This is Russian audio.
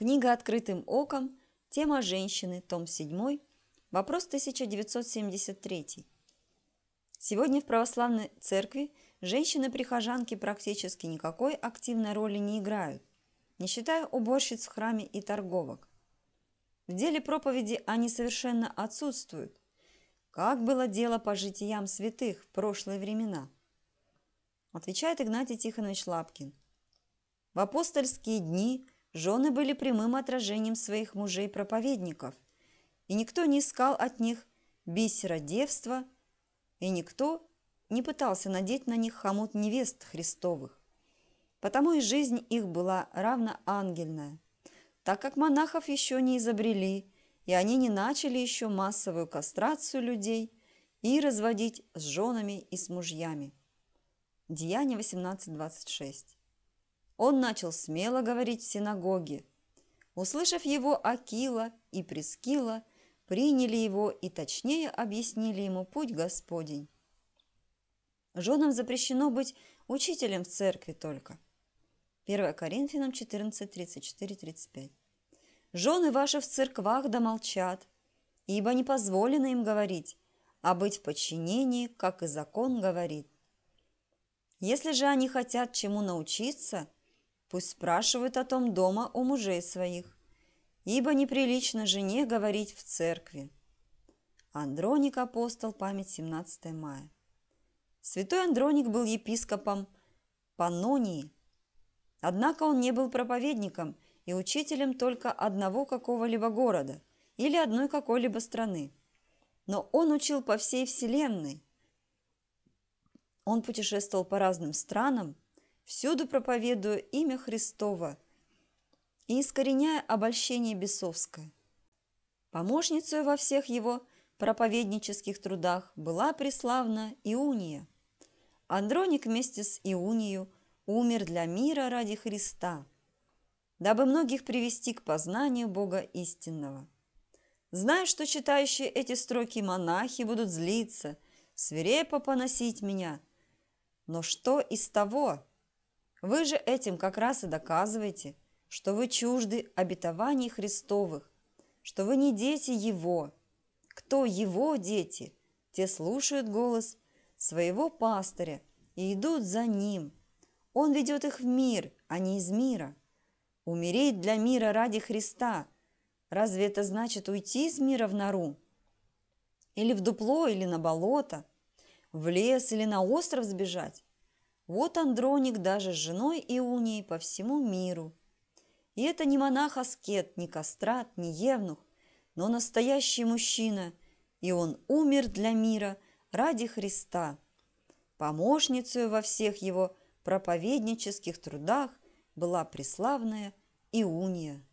Книга «Открытым оком», тема «Женщины», том 7, вопрос 1973. Сегодня в православной церкви женщины-прихожанки практически никакой активной роли не играют, не считая уборщиц в храме и торговок. В деле проповеди они совершенно отсутствуют, как было дело по житиям святых в прошлые времена. Отвечает Игнатий Тихонович Лапкин. В апостольские дни – Жены были прямым отражением своих мужей-проповедников, и никто не искал от них бисера девства, и никто не пытался надеть на них хомут невест Христовых. Потому и жизнь их была равна ангельная, так как монахов еще не изобрели, и они не начали еще массовую кастрацию людей и разводить с женами и с мужьями. Деяние 18.26 он начал смело говорить в синагоге. Услышав его Акила и Прескила, приняли его и точнее объяснили ему путь Господень. Женам запрещено быть учителем в церкви только. 1 Коринфянам 14, 34, 35. «Жены ваши в церквах да молчат, ибо не позволено им говорить, а быть в подчинении, как и закон говорит. Если же они хотят чему научиться – Пусть спрашивают о том дома у мужей своих, ибо неприлично жене говорить в церкви. Андроник апостол, память 17 мая. Святой Андроник был епископом Панонии, однако он не был проповедником и учителем только одного какого-либо города или одной какой-либо страны. Но он учил по всей Вселенной. Он путешествовал по разным странам, всюду проповедую имя Христово и искореняя обольщение бесовское. Помощницей во всех его проповеднических трудах была преславна Иуния. Андроник вместе с Иунию умер для мира ради Христа, дабы многих привести к познанию Бога истинного. Знаю, что читающие эти строки монахи будут злиться, свирепо поносить меня, но что из того? Вы же этим как раз и доказываете, что вы чужды обетований Христовых, что вы не дети Его. Кто Его дети, те слушают голос своего пастыря и идут за Ним. Он ведет их в мир, а не из мира. Умереть для мира ради Христа – разве это значит уйти из мира в нору? Или в дупло, или на болото? В лес или на остров сбежать? Вот Андроник даже с женой Иунией по всему миру. И это не монах-аскет, не кастрат, не евнух, но настоящий мужчина, и он умер для мира ради Христа. Помощницей во всех его проповеднических трудах была преславная Иуния.